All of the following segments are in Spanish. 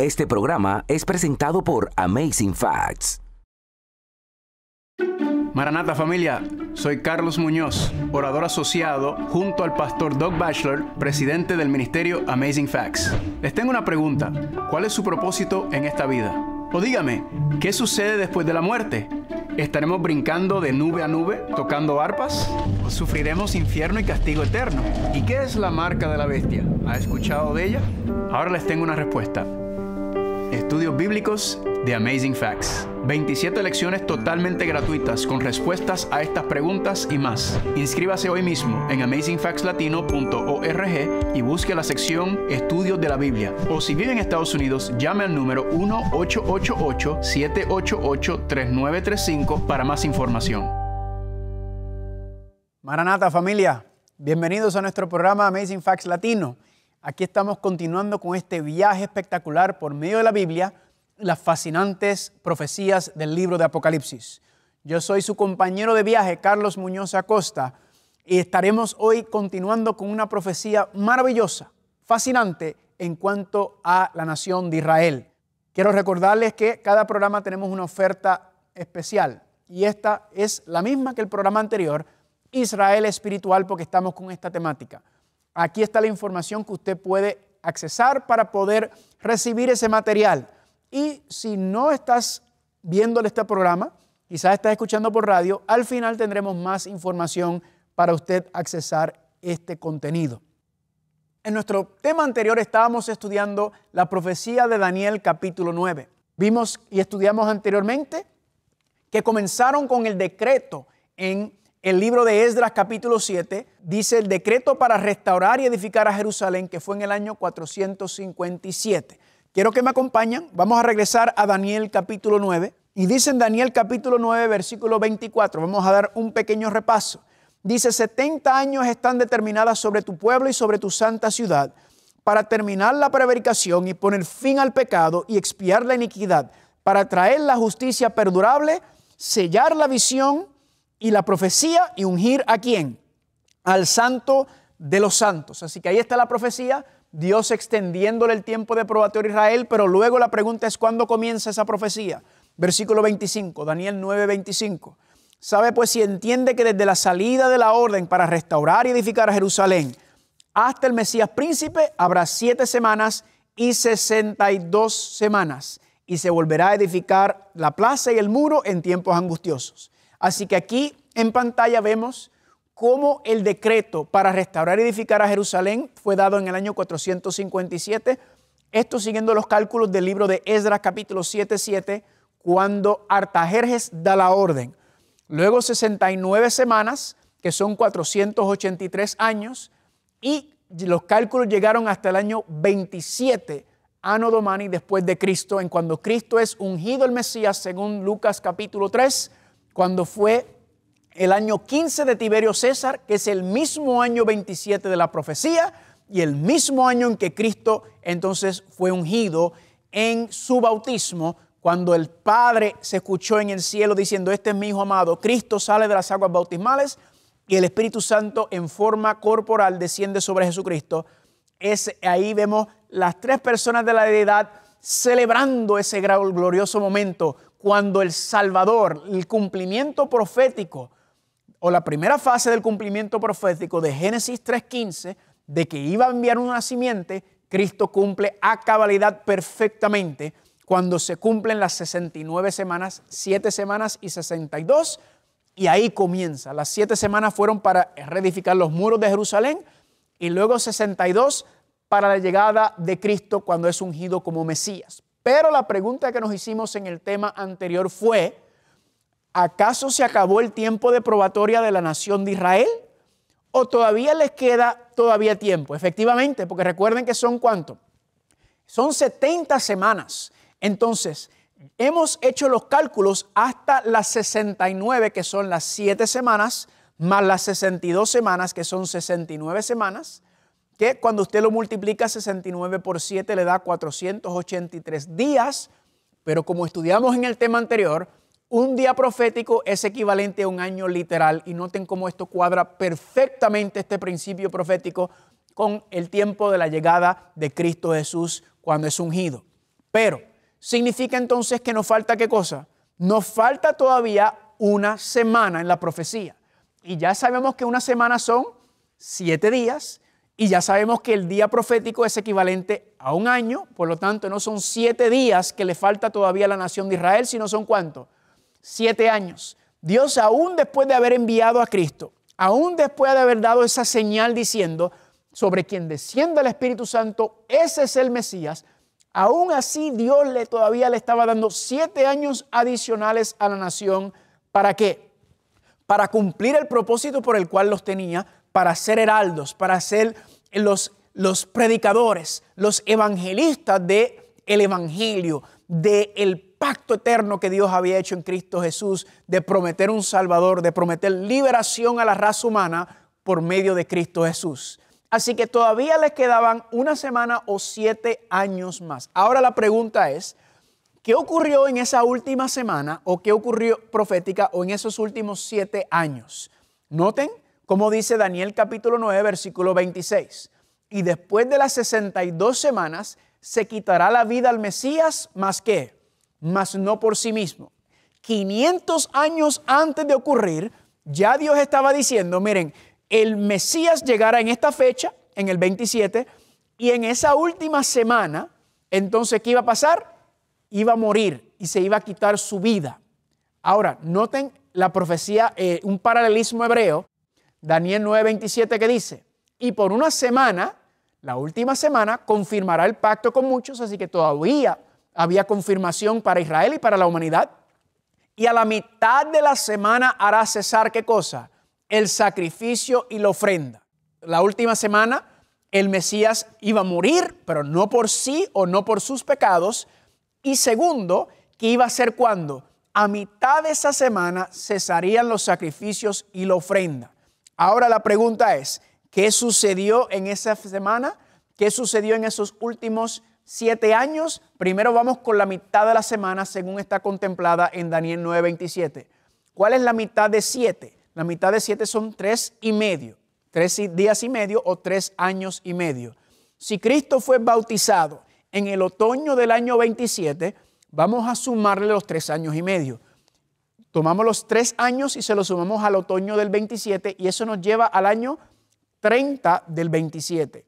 Este programa es presentado por Amazing Facts. Maranata familia, soy Carlos Muñoz, orador asociado junto al pastor Doug Bachelor, presidente del ministerio Amazing Facts. Les tengo una pregunta, ¿cuál es su propósito en esta vida? O dígame, ¿qué sucede después de la muerte? ¿Estaremos brincando de nube a nube, tocando arpas? ¿O sufriremos infierno y castigo eterno? ¿Y qué es la marca de la bestia? ¿Ha escuchado de ella? Ahora les tengo una respuesta. Estudios Bíblicos de Amazing Facts. 27 lecciones totalmente gratuitas con respuestas a estas preguntas y más. Inscríbase hoy mismo en amazingfactslatino.org y busque la sección Estudios de la Biblia. O si vive en Estados Unidos, llame al número 1-888-788-3935 para más información. Maranata familia, bienvenidos a nuestro programa Amazing Facts Latino. Aquí estamos continuando con este viaje espectacular por medio de la Biblia, las fascinantes profecías del libro de Apocalipsis. Yo soy su compañero de viaje, Carlos Muñoz Acosta, y estaremos hoy continuando con una profecía maravillosa, fascinante en cuanto a la nación de Israel. Quiero recordarles que cada programa tenemos una oferta especial y esta es la misma que el programa anterior, Israel espiritual, porque estamos con esta temática. Aquí está la información que usted puede accesar para poder recibir ese material. Y si no estás viéndole este programa, quizás estás escuchando por radio, al final tendremos más información para usted accesar este contenido. En nuestro tema anterior estábamos estudiando la profecía de Daniel capítulo 9. Vimos y estudiamos anteriormente que comenzaron con el decreto en el libro de Esdras capítulo 7 dice el decreto para restaurar y edificar a Jerusalén que fue en el año 457. Quiero que me acompañen. Vamos a regresar a Daniel capítulo 9. Y dice en Daniel capítulo 9, versículo 24, vamos a dar un pequeño repaso. Dice, 70 años están determinadas sobre tu pueblo y sobre tu santa ciudad para terminar la prevaricación y poner fin al pecado y expiar la iniquidad, para traer la justicia perdurable, sellar la visión y la profecía y ungir a quién? Al santo de los santos. Así que ahí está la profecía, Dios extendiéndole el tiempo de probatorio a Israel, pero luego la pregunta es cuándo comienza esa profecía. Versículo 25, Daniel 9, 25. Sabe pues si entiende que desde la salida de la orden para restaurar y edificar a Jerusalén hasta el Mesías príncipe habrá siete semanas y sesenta y dos semanas y se volverá a edificar la plaza y el muro en tiempos angustiosos. Así que aquí en pantalla vemos cómo el decreto para restaurar y edificar a Jerusalén fue dado en el año 457, esto siguiendo los cálculos del libro de Esdras capítulo 77, cuando Artajerjes da la orden. Luego 69 semanas, que son 483 años, y los cálculos llegaron hasta el año 27 año domani después de Cristo, en cuando Cristo es ungido el Mesías según Lucas capítulo 3 cuando fue el año 15 de Tiberio César, que es el mismo año 27 de la profecía y el mismo año en que Cristo entonces fue ungido en su bautismo, cuando el Padre se escuchó en el cielo diciendo, este es mi Hijo amado, Cristo sale de las aguas bautismales y el Espíritu Santo en forma corporal desciende sobre Jesucristo. Es, ahí vemos las tres personas de la deidad celebrando ese glorioso momento cuando el Salvador, el cumplimiento profético, o la primera fase del cumplimiento profético de Génesis 3.15, de que iba a enviar una simiente, Cristo cumple a cabalidad perfectamente cuando se cumplen las 69 semanas, 7 semanas y 62, y ahí comienza. Las 7 semanas fueron para reedificar los muros de Jerusalén y luego 62 para la llegada de Cristo cuando es ungido como Mesías. Pero la pregunta que nos hicimos en el tema anterior fue, ¿acaso se acabó el tiempo de probatoria de la nación de Israel? ¿O todavía les queda todavía tiempo? Efectivamente, porque recuerden que son cuánto? Son 70 semanas. Entonces, hemos hecho los cálculos hasta las 69, que son las 7 semanas, más las 62 semanas, que son 69 semanas, que cuando usted lo multiplica 69 por 7 le da 483 días, pero como estudiamos en el tema anterior, un día profético es equivalente a un año literal y noten cómo esto cuadra perfectamente este principio profético con el tiempo de la llegada de Cristo Jesús cuando es ungido. Pero, ¿significa entonces que nos falta qué cosa? Nos falta todavía una semana en la profecía. Y ya sabemos que una semana son siete días y ya sabemos que el día profético es equivalente a un año, por lo tanto no son siete días que le falta todavía a la nación de Israel, sino son ¿cuánto? Siete años. Dios aún después de haber enviado a Cristo, aún después de haber dado esa señal diciendo, sobre quien descienda el Espíritu Santo, ese es el Mesías, aún así Dios le todavía le estaba dando siete años adicionales a la nación. ¿Para qué? Para cumplir el propósito por el cual los tenía para ser heraldos, para ser los, los predicadores, los evangelistas del el Evangelio, del pacto eterno que Dios había hecho en Cristo Jesús, de prometer un Salvador, de prometer liberación a la raza humana por medio de Cristo Jesús. Así que todavía les quedaban una semana o siete años más. Ahora la pregunta es, ¿qué ocurrió en esa última semana o qué ocurrió profética o en esos últimos siete años? Noten como dice Daniel capítulo 9, versículo 26. Y después de las 62 semanas se quitará la vida al Mesías, más que, más no por sí mismo. 500 años antes de ocurrir, ya Dios estaba diciendo, miren, el Mesías llegará en esta fecha, en el 27, y en esa última semana, entonces, ¿qué iba a pasar? Iba a morir y se iba a quitar su vida. Ahora, noten la profecía, eh, un paralelismo hebreo Daniel 9:27 que dice, y por una semana, la última semana, confirmará el pacto con muchos, así que todavía había confirmación para Israel y para la humanidad. Y a la mitad de la semana hará cesar qué cosa? El sacrificio y la ofrenda. La última semana el Mesías iba a morir, pero no por sí o no por sus pecados. Y segundo, ¿qué iba a ser cuando? A mitad de esa semana cesarían los sacrificios y la ofrenda. Ahora la pregunta es, ¿qué sucedió en esa semana? ¿Qué sucedió en esos últimos siete años? Primero vamos con la mitad de la semana según está contemplada en Daniel 9:27. ¿Cuál es la mitad de siete? La mitad de siete son tres y medio, tres días y medio o tres años y medio. Si Cristo fue bautizado en el otoño del año 27, vamos a sumarle los tres años y medio tomamos los tres años y se los sumamos al otoño del 27 y eso nos lleva al año 30 del 27.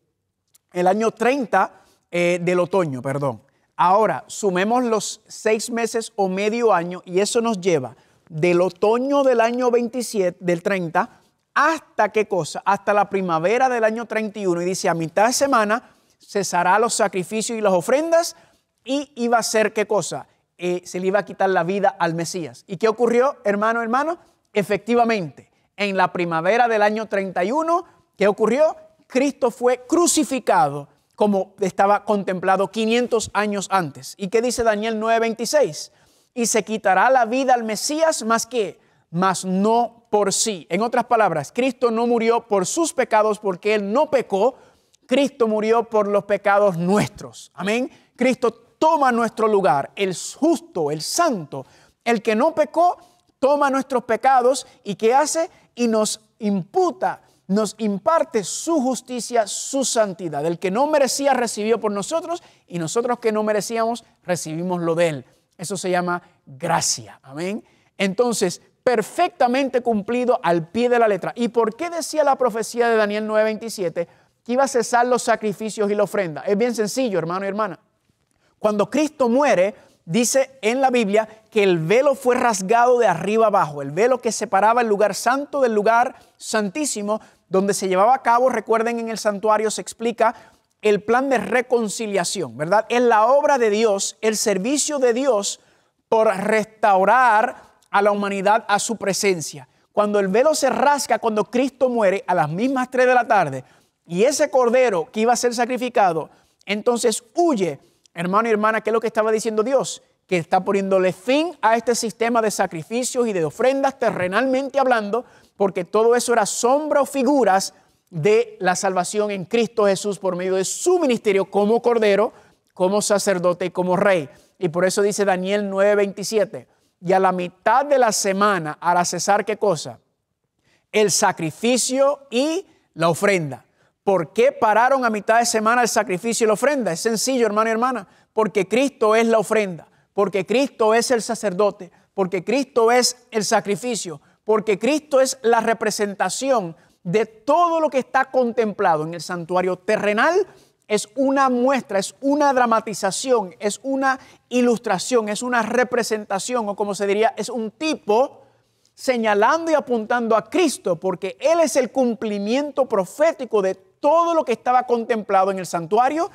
El año 30 eh, del otoño, perdón. Ahora, sumemos los seis meses o medio año y eso nos lleva del otoño del año 27, del 30, hasta qué cosa? Hasta la primavera del año 31. Y dice, a mitad de semana cesará los sacrificios y las ofrendas y iba a ser qué cosa? se le iba a quitar la vida al Mesías. ¿Y qué ocurrió, hermano, hermano? Efectivamente, en la primavera del año 31, ¿qué ocurrió? Cristo fue crucificado como estaba contemplado 500 años antes. ¿Y qué dice Daniel 9:26? Y se quitará la vida al Mesías más que, más no por sí. En otras palabras, Cristo no murió por sus pecados porque Él no pecó. Cristo murió por los pecados nuestros. Amén. Cristo toma nuestro lugar, el justo, el santo, el que no pecó, toma nuestros pecados y que hace y nos imputa, nos imparte su justicia, su santidad. El que no merecía recibió por nosotros y nosotros que no merecíamos recibimos lo de él. Eso se llama gracia. Amén. Entonces, perfectamente cumplido al pie de la letra. ¿Y por qué decía la profecía de Daniel 9:27 que iba a cesar los sacrificios y la ofrenda? Es bien sencillo, hermano y hermana. Cuando Cristo muere, dice en la Biblia que el velo fue rasgado de arriba abajo, el velo que separaba el lugar santo del lugar santísimo, donde se llevaba a cabo, recuerden en el santuario se explica el plan de reconciliación, ¿verdad? Es la obra de Dios, el servicio de Dios por restaurar a la humanidad a su presencia. Cuando el velo se rasca, cuando Cristo muere a las mismas 3 de la tarde, y ese cordero que iba a ser sacrificado, entonces huye Hermano y hermana, ¿qué es lo que estaba diciendo Dios? Que está poniéndole fin a este sistema de sacrificios y de ofrendas terrenalmente hablando, porque todo eso era sombra o figuras de la salvación en Cristo Jesús por medio de su ministerio como cordero, como sacerdote y como rey. Y por eso dice Daniel 9:27, y a la mitad de la semana hará cesar qué cosa? El sacrificio y la ofrenda. ¿Por qué pararon a mitad de semana el sacrificio y la ofrenda? Es sencillo, hermano y hermana, porque Cristo es la ofrenda, porque Cristo es el sacerdote, porque Cristo es el sacrificio, porque Cristo es la representación de todo lo que está contemplado en el santuario terrenal. Es una muestra, es una dramatización, es una ilustración, es una representación o como se diría, es un tipo señalando y apuntando a Cristo, porque Él es el cumplimiento profético de todo, todo lo que estaba contemplado en el santuario,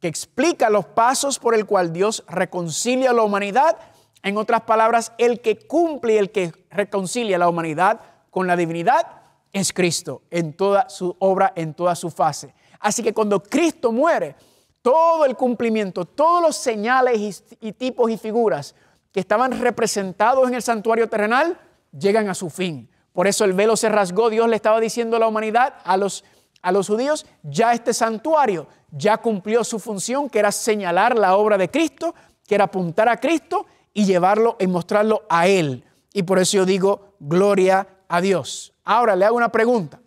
que explica los pasos por el cual Dios reconcilia a la humanidad. En otras palabras, el que cumple y el que reconcilia a la humanidad con la divinidad es Cristo en toda su obra, en toda su fase. Así que cuando Cristo muere, todo el cumplimiento, todos los señales y, y tipos y figuras que estaban representados en el santuario terrenal, llegan a su fin. Por eso el velo se rasgó, Dios le estaba diciendo a la humanidad, a los a los judíos, ya este santuario ya cumplió su función, que era señalar la obra de Cristo, que era apuntar a Cristo y llevarlo y mostrarlo a Él. Y por eso yo digo, gloria a Dios. Ahora le hago una pregunta.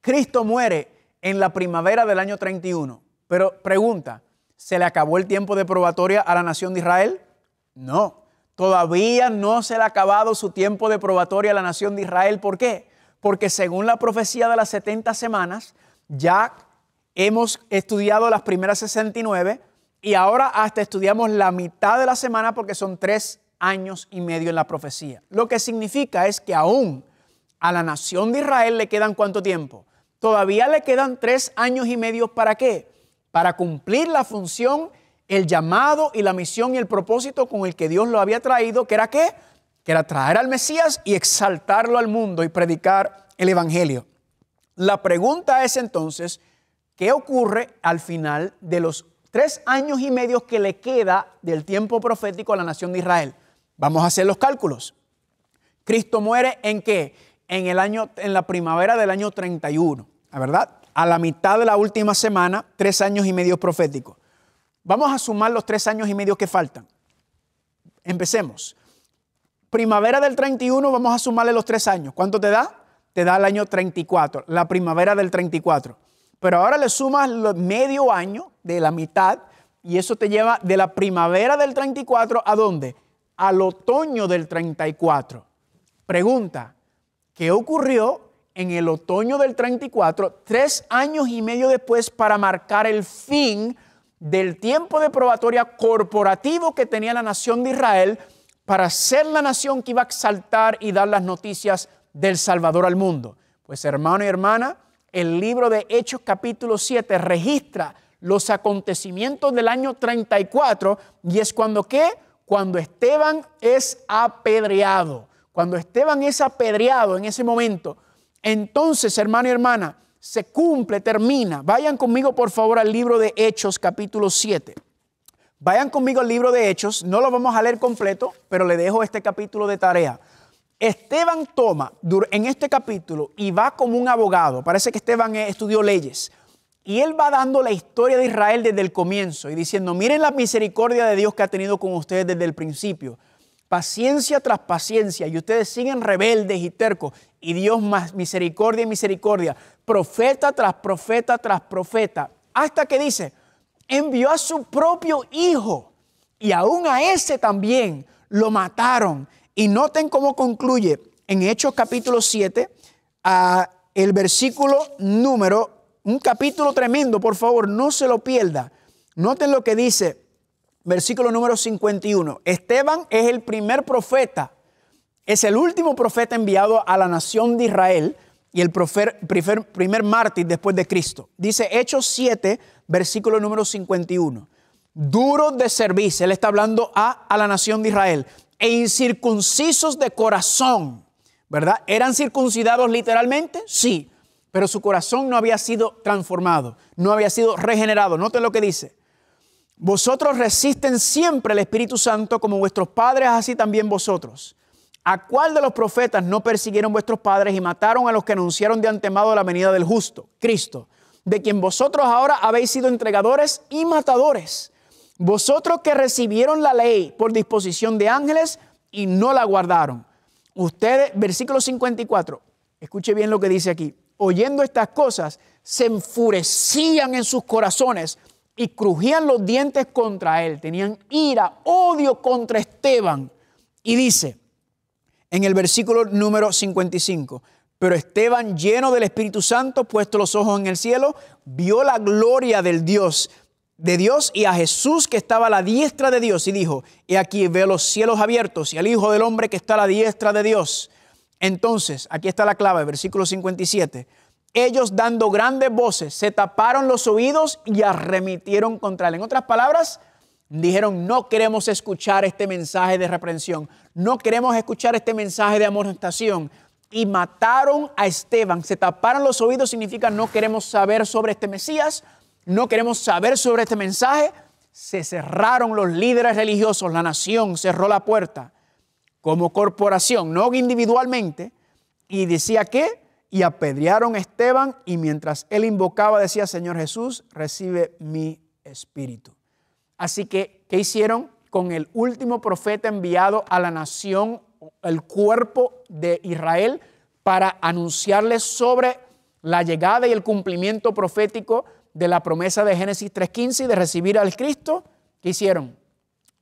Cristo muere en la primavera del año 31, pero pregunta, ¿se le acabó el tiempo de probatoria a la nación de Israel? No, todavía no se le ha acabado su tiempo de probatoria a la nación de Israel. ¿Por qué? porque según la profecía de las 70 semanas, ya hemos estudiado las primeras 69 y ahora hasta estudiamos la mitad de la semana porque son tres años y medio en la profecía. Lo que significa es que aún a la nación de Israel le quedan cuánto tiempo? Todavía le quedan tres años y medio para qué? Para cumplir la función, el llamado y la misión y el propósito con el que Dios lo había traído, que era qué? que era traer al Mesías y exaltarlo al mundo y predicar el Evangelio. La pregunta es entonces, ¿qué ocurre al final de los tres años y medio que le queda del tiempo profético a la nación de Israel? Vamos a hacer los cálculos. Cristo muere en qué? En, el año, en la primavera del año 31, ¿verdad? A la mitad de la última semana, tres años y medio proféticos. Vamos a sumar los tres años y medio que faltan. Empecemos primavera del 31 vamos a sumarle los tres años. ¿Cuánto te da? Te da el año 34, la primavera del 34. Pero ahora le sumas medio año de la mitad y eso te lleva de la primavera del 34 a dónde? Al otoño del 34. Pregunta, ¿qué ocurrió en el otoño del 34, tres años y medio después para marcar el fin del tiempo de probatoria corporativo que tenía la nación de Israel? para ser la nación que iba a exaltar y dar las noticias del Salvador al mundo. Pues hermano y hermana, el libro de Hechos capítulo 7 registra los acontecimientos del año 34 y es cuando qué? Cuando Esteban es apedreado. Cuando Esteban es apedreado en ese momento, entonces, hermano y hermana, se cumple, termina. Vayan conmigo por favor al libro de Hechos capítulo 7. Vayan conmigo al libro de Hechos, no lo vamos a leer completo, pero le dejo este capítulo de tarea. Esteban toma en este capítulo y va como un abogado, parece que Esteban e-, estudió leyes, y él va dando la historia de Israel desde el comienzo y diciendo, miren la misericordia de Dios que ha tenido con ustedes desde el principio, paciencia tras paciencia, y ustedes siguen rebeldes y tercos, y Dios más misericordia y misericordia, profeta tras profeta tras profeta, hasta que dice, envió a su propio hijo y aún a ese también lo mataron. Y noten cómo concluye en Hechos capítulo 7, el versículo número, un capítulo tremendo, por favor, no se lo pierda. Noten lo que dice, versículo número 51. Esteban es el primer profeta, es el último profeta enviado a la nación de Israel y el primer, mártir después de Cristo. Dice Hechos 7, versículo número 51. Duros de servicio, él está hablando a, a la nación de Israel, e incircuncisos de corazón, ¿verdad? ¿Eran circuncidados literalmente? Sí, pero su corazón no había sido transformado, no había sido regenerado. Noten lo que dice. Vosotros resisten siempre el Espíritu Santo como vuestros padres, así también vosotros. ¿A cuál de los profetas no persiguieron vuestros padres y mataron a los que anunciaron de antemano la venida del justo, Cristo, de quien vosotros ahora habéis sido entregadores y matadores? Vosotros que recibieron la ley por disposición de ángeles y no la guardaron. Ustedes, versículo 54, escuche bien lo que dice aquí. Oyendo estas cosas, se enfurecían en sus corazones y crujían los dientes contra él. Tenían ira, odio contra Esteban. Y dice, en el versículo número 55. Pero Esteban, lleno del Espíritu Santo, puesto los ojos en el cielo, vio la gloria del Dios, de Dios y a Jesús que estaba a la diestra de Dios y dijo, he aquí veo los cielos abiertos y al Hijo del Hombre que está a la diestra de Dios. Entonces, aquí está la clave, versículo 57. Ellos dando grandes voces se taparon los oídos y arremitieron contra él. En otras palabras, Dijeron, no queremos escuchar este mensaje de reprensión, no queremos escuchar este mensaje de amonestación. Y mataron a Esteban, se taparon los oídos, significa no queremos saber sobre este Mesías, no queremos saber sobre este mensaje. Se cerraron los líderes religiosos, la nación cerró la puerta como corporación, no individualmente, y decía que, y apedrearon a Esteban, y mientras él invocaba decía, Señor Jesús, recibe mi espíritu. Así que, ¿qué hicieron? Con el último profeta enviado a la nación, el cuerpo de Israel, para anunciarles sobre la llegada y el cumplimiento profético de la promesa de Génesis 3.15 de recibir al Cristo, ¿qué hicieron?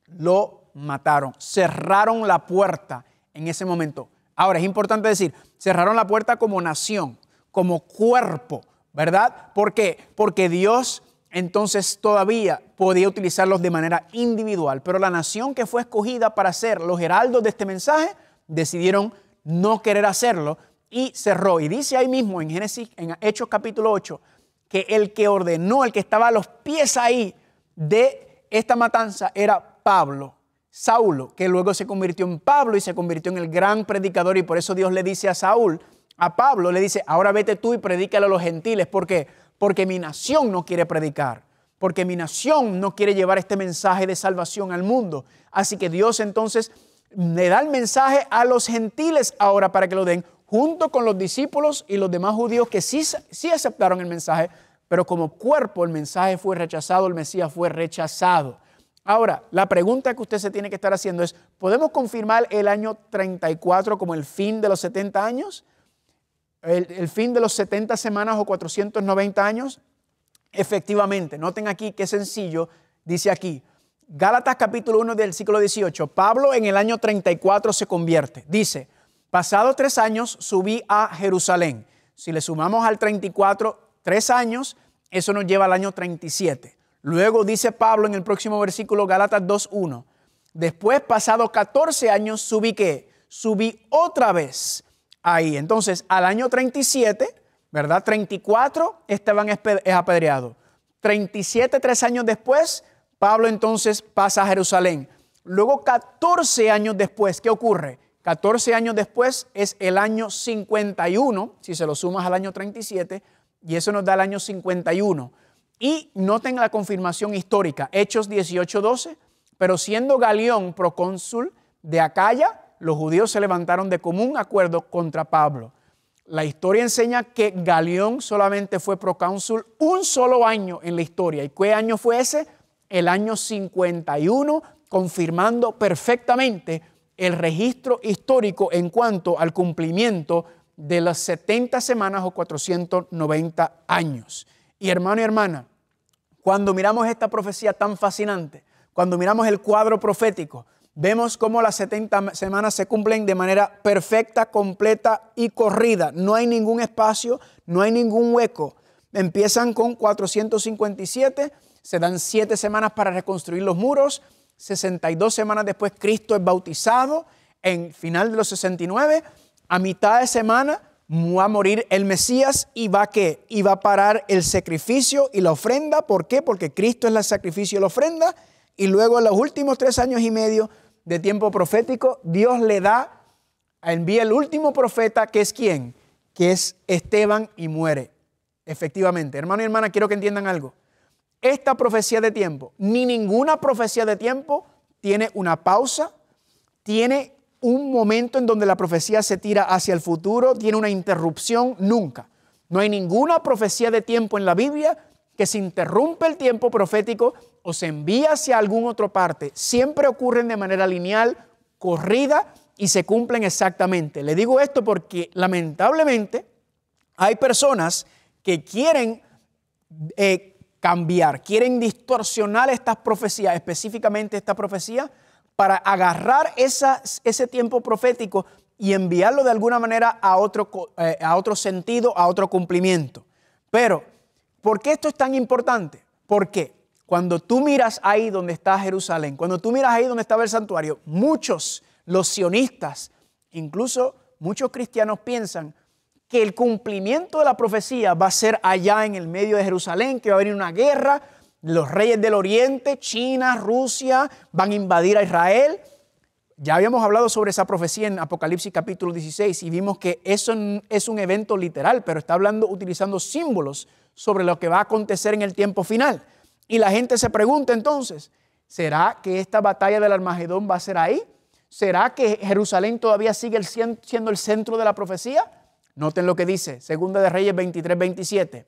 Lo mataron, cerraron la puerta en ese momento. Ahora, es importante decir, cerraron la puerta como nación, como cuerpo, ¿verdad? ¿Por qué? Porque Dios entonces todavía podía utilizarlos de manera individual, pero la nación que fue escogida para ser los heraldos de este mensaje decidieron no querer hacerlo y cerró. Y dice ahí mismo en Génesis, en Hechos capítulo 8, que el que ordenó, el que estaba a los pies ahí de esta matanza era Pablo, Saulo, que luego se convirtió en Pablo y se convirtió en el gran predicador y por eso Dios le dice a Saúl, a Pablo le dice, ahora vete tú y predícalo a los gentiles, porque porque mi nación no quiere predicar, porque mi nación no quiere llevar este mensaje de salvación al mundo. Así que Dios entonces le da el mensaje a los gentiles ahora para que lo den, junto con los discípulos y los demás judíos que sí, sí aceptaron el mensaje, pero como cuerpo el mensaje fue rechazado, el Mesías fue rechazado. Ahora, la pregunta que usted se tiene que estar haciendo es, ¿podemos confirmar el año 34 como el fin de los 70 años? el, fin de los 70 semanas o 490 años? Efectivamente, noten aquí qué sencillo, dice aquí, Gálatas capítulo 1 del siglo 18, Pablo en el año 34 se convierte. Dice, pasado tres años subí a Jerusalén. Si le sumamos al 34, tres años, eso nos lleva al año 37. Luego dice Pablo en el próximo versículo, Gálatas 2.1, después pasado 14 años subí que, subí otra vez ahí. Entonces, al año 37, ¿verdad? 34, Esteban es apedreado. 37, tres años después, Pablo entonces pasa a Jerusalén. Luego, 14 años después, ¿qué ocurre? 14 años después es el año 51, si se lo sumas al año 37, y eso nos da el año 51. Y noten la confirmación histórica, Hechos 18, 12, pero siendo Galeón procónsul de Acaya, los judíos se levantaron de común acuerdo contra Pablo. La historia enseña que Galeón solamente fue procónsul un solo año en la historia. ¿Y qué año fue ese? El año 51, confirmando perfectamente el registro histórico en cuanto al cumplimiento de las 70 semanas o 490 años. Y hermano y hermana, cuando miramos esta profecía tan fascinante, cuando miramos el cuadro profético, Vemos cómo las 70 semanas se cumplen de manera perfecta, completa y corrida. No hay ningún espacio, no hay ningún hueco. Empiezan con 457, se dan 7 semanas para reconstruir los muros, 62 semanas después Cristo es bautizado, en final de los 69, a mitad de semana va a morir el Mesías y va a qué? a parar el sacrificio y la ofrenda. ¿Por qué? Porque Cristo es el sacrificio y la ofrenda. Y luego en los últimos tres años y medio de tiempo profético, Dios le da, envía el último profeta, que es quién, que es Esteban y muere. Efectivamente, hermano y hermana, quiero que entiendan algo. Esta profecía de tiempo, ni ninguna profecía de tiempo tiene una pausa, tiene un momento en donde la profecía se tira hacia el futuro, tiene una interrupción, nunca. No hay ninguna profecía de tiempo en la Biblia que se interrumpe el tiempo profético o se envía hacia algún otro parte, siempre ocurren de manera lineal, corrida y se cumplen exactamente. Le digo esto porque lamentablemente hay personas que quieren eh, cambiar, quieren distorsionar estas profecías, específicamente esta profecía, para agarrar esa, ese tiempo profético y enviarlo de alguna manera a otro, eh, a otro sentido, a otro cumplimiento. Pero ¿Por qué esto es tan importante? Porque cuando tú miras ahí donde está Jerusalén, cuando tú miras ahí donde estaba el santuario, muchos, los sionistas, incluso muchos cristianos piensan que el cumplimiento de la profecía va a ser allá en el medio de Jerusalén, que va a haber una guerra, los reyes del oriente, China, Rusia, van a invadir a Israel ya habíamos hablado sobre esa profecía en Apocalipsis capítulo 16 y vimos que eso es un evento literal, pero está hablando utilizando símbolos sobre lo que va a acontecer en el tiempo final. Y la gente se pregunta entonces, ¿será que esta batalla del Armagedón va a ser ahí? ¿Será que Jerusalén todavía sigue siendo el centro de la profecía? Noten lo que dice, Segunda de Reyes 23, 27.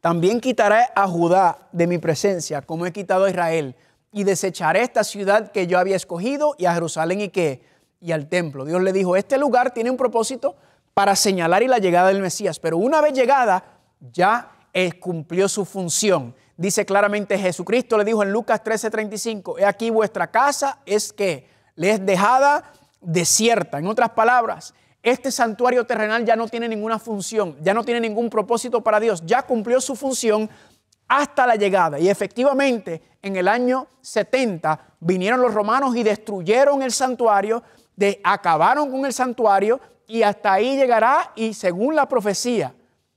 También quitaré a Judá de mi presencia, como he quitado a Israel y desecharé esta ciudad que yo había escogido y a Jerusalén y que y al templo. Dios le dijo, este lugar tiene un propósito para señalar y la llegada del Mesías, pero una vez llegada ya cumplió su función. Dice claramente Jesucristo le dijo en Lucas 13:35, he aquí vuestra casa es que le es dejada desierta. En otras palabras, este santuario terrenal ya no tiene ninguna función, ya no tiene ningún propósito para Dios, ya cumplió su función hasta la llegada. Y efectivamente, en el año 70 vinieron los romanos y destruyeron el santuario, de, acabaron con el santuario y hasta ahí llegará y según la profecía,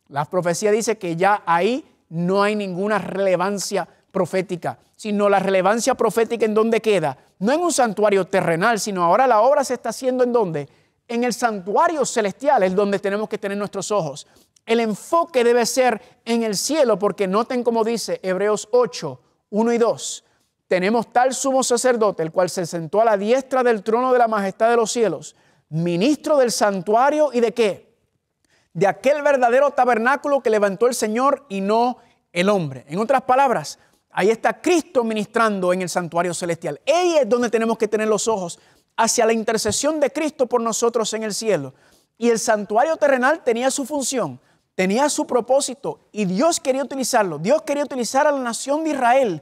la profecía dice que ya ahí no hay ninguna relevancia profética, sino la relevancia profética en donde queda, no en un santuario terrenal, sino ahora la obra se está haciendo en donde, en el santuario celestial, es donde tenemos que tener nuestros ojos. El enfoque debe ser en el cielo, porque noten como dice Hebreos 8, 1 y 2. Tenemos tal sumo sacerdote, el cual se sentó a la diestra del trono de la majestad de los cielos, ministro del santuario y de qué? De aquel verdadero tabernáculo que levantó el Señor y no el hombre. En otras palabras, ahí está Cristo ministrando en el santuario celestial. Ahí es donde tenemos que tener los ojos, hacia la intercesión de Cristo por nosotros en el cielo. Y el santuario terrenal tenía su función tenía su propósito y Dios quería utilizarlo. Dios quería utilizar a la nación de Israel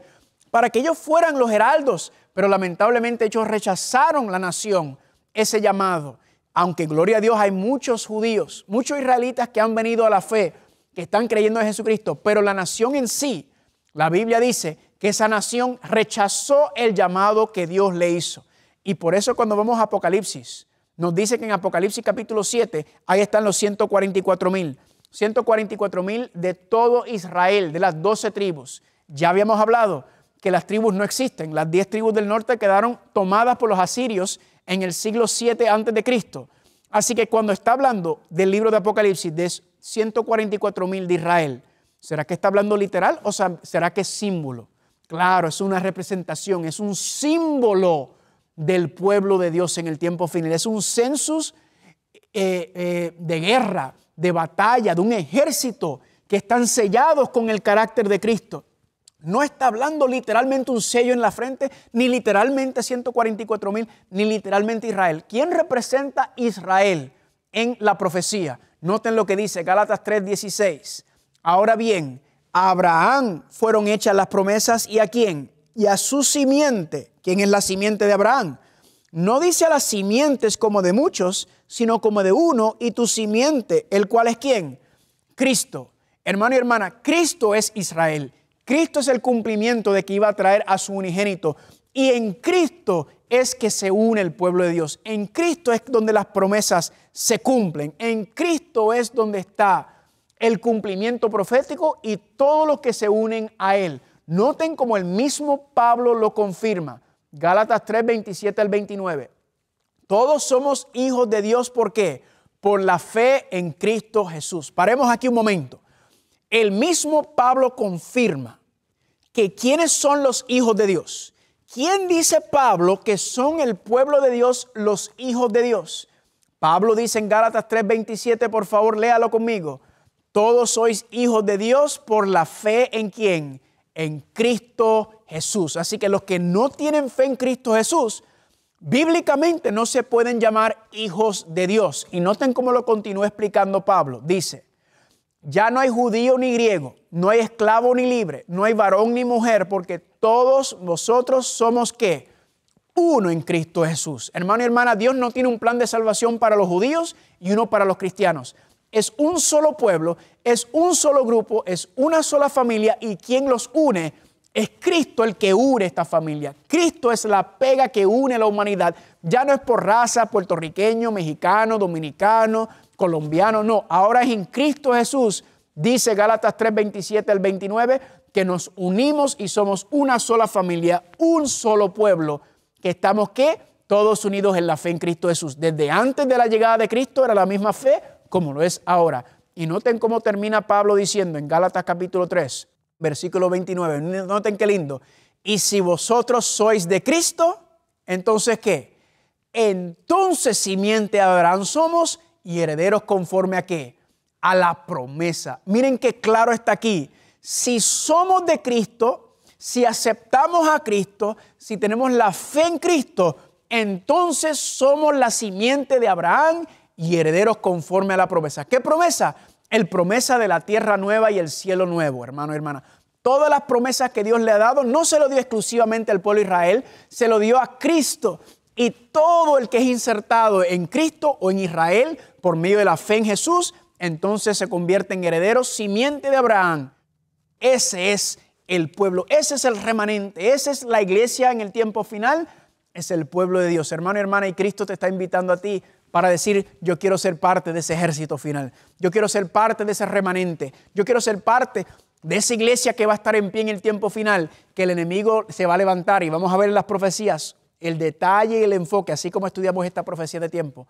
para que ellos fueran los heraldos, pero lamentablemente ellos rechazaron la nación, ese llamado. Aunque gloria a Dios hay muchos judíos, muchos israelitas que han venido a la fe, que están creyendo en Jesucristo, pero la nación en sí, la Biblia dice que esa nación rechazó el llamado que Dios le hizo. Y por eso cuando vamos a Apocalipsis, nos dice que en Apocalipsis capítulo 7, ahí están los 144 mil. 144 mil de todo Israel, de las 12 tribus. Ya habíamos hablado que las tribus no existen. Las 10 tribus del norte quedaron tomadas por los asirios en el siglo 7 a.C. Así que cuando está hablando del libro de Apocalipsis de 144 mil de Israel, ¿será que está hablando literal o será que es símbolo? Claro, es una representación, es un símbolo del pueblo de Dios en el tiempo final. Es un census eh, eh, de guerra de batalla, de un ejército que están sellados con el carácter de Cristo. No está hablando literalmente un sello en la frente, ni literalmente 144 mil, ni literalmente Israel. ¿Quién representa Israel en la profecía? Noten lo que dice Gálatas 3:16. Ahora bien, a Abraham fueron hechas las promesas y a quién? Y a su simiente. ¿Quién es la simiente de Abraham? No dice a las simientes como de muchos, sino como de uno y tu simiente, el cual es quién? Cristo. Hermano y hermana, Cristo es Israel. Cristo es el cumplimiento de que iba a traer a su unigénito. Y en Cristo es que se une el pueblo de Dios. En Cristo es donde las promesas se cumplen. En Cristo es donde está el cumplimiento profético y todos los que se unen a Él. Noten como el mismo Pablo lo confirma. Gálatas 3, 27 al 29. Todos somos hijos de Dios, ¿por qué? Por la fe en Cristo Jesús. Paremos aquí un momento. El mismo Pablo confirma que quiénes son los hijos de Dios. ¿Quién dice Pablo que son el pueblo de Dios, los hijos de Dios? Pablo dice en Gálatas 3:27, por favor, léalo conmigo. Todos sois hijos de Dios por la fe en quién? En Cristo Jesús. Así que los que no tienen fe en Cristo Jesús bíblicamente no se pueden llamar hijos de Dios. Y noten cómo lo continúa explicando Pablo. Dice, ya no hay judío ni griego, no hay esclavo ni libre, no hay varón ni mujer, porque todos vosotros somos qué? Uno en Cristo Jesús. Hermano y hermana, Dios no tiene un plan de salvación para los judíos y uno para los cristianos. Es un solo pueblo, es un solo grupo, es una sola familia y quien los une es Cristo el que une esta familia. Cristo es la pega que une a la humanidad. Ya no es por raza, puertorriqueño, mexicano, dominicano, colombiano, no. Ahora es en Cristo Jesús, dice Gálatas 3, 27 al 29, que nos unimos y somos una sola familia, un solo pueblo, que estamos que todos unidos en la fe en Cristo Jesús. Desde antes de la llegada de Cristo era la misma fe como lo es ahora. Y noten cómo termina Pablo diciendo en Gálatas capítulo 3, versículo 29. Noten qué lindo. Y si vosotros sois de Cristo, entonces qué? Entonces simiente de Abraham somos y herederos conforme a qué? A la promesa. Miren qué claro está aquí. Si somos de Cristo, si aceptamos a Cristo, si tenemos la fe en Cristo, entonces somos la simiente de Abraham y herederos conforme a la promesa. ¿Qué promesa? el promesa de la tierra nueva y el cielo nuevo, hermano y hermana. Todas las promesas que Dios le ha dado no se lo dio exclusivamente al pueblo de Israel, se lo dio a Cristo. Y todo el que es insertado en Cristo o en Israel por medio de la fe en Jesús, entonces se convierte en heredero, simiente de Abraham. Ese es el pueblo, ese es el remanente, esa es la iglesia en el tiempo final, es el pueblo de Dios. Hermano y hermana, y Cristo te está invitando a ti para decir, yo quiero ser parte de ese ejército final, yo quiero ser parte de ese remanente, yo quiero ser parte de esa iglesia que va a estar en pie en el tiempo final, que el enemigo se va a levantar y vamos a ver las profecías el detalle y el enfoque, así como estudiamos esta profecía de tiempo.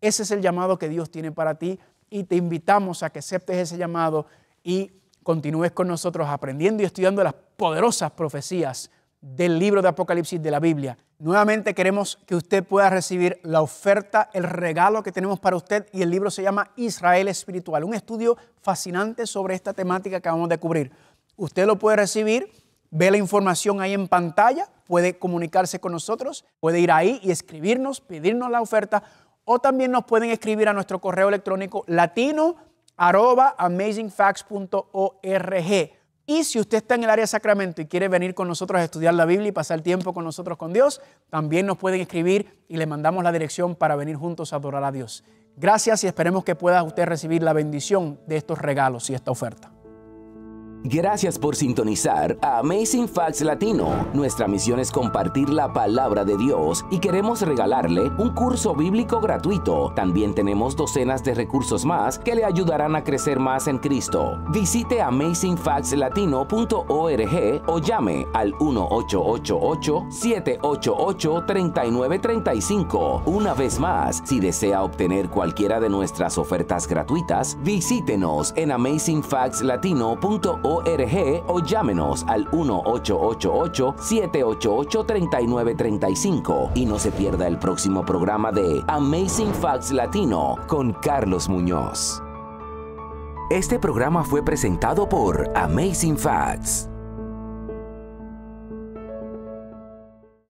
Ese es el llamado que Dios tiene para ti y te invitamos a que aceptes ese llamado y continúes con nosotros aprendiendo y estudiando las poderosas profecías del libro de Apocalipsis de la Biblia. Nuevamente queremos que usted pueda recibir la oferta, el regalo que tenemos para usted y el libro se llama Israel Espiritual, un estudio fascinante sobre esta temática que vamos a cubrir. Usted lo puede recibir, ve la información ahí en pantalla, puede comunicarse con nosotros, puede ir ahí y escribirnos, pedirnos la oferta o también nos pueden escribir a nuestro correo electrónico latino arroba y si usted está en el área de Sacramento y quiere venir con nosotros a estudiar la Biblia y pasar tiempo con nosotros con Dios, también nos pueden escribir y le mandamos la dirección para venir juntos a adorar a Dios. Gracias y esperemos que pueda usted recibir la bendición de estos regalos y esta oferta. Gracias por sintonizar a Amazing Facts Latino. Nuestra misión es compartir la palabra de Dios y queremos regalarle un curso bíblico gratuito. También tenemos docenas de recursos más que le ayudarán a crecer más en Cristo. Visite amazingfactslatino.org o llame al 1888-788-3935. Una vez más, si desea obtener cualquiera de nuestras ofertas gratuitas, visítenos en amazingfactslatino.org o llámenos al 1888 788 3935 y no se pierda el próximo programa de Amazing Facts Latino con Carlos Muñoz. Este programa fue presentado por Amazing Facts.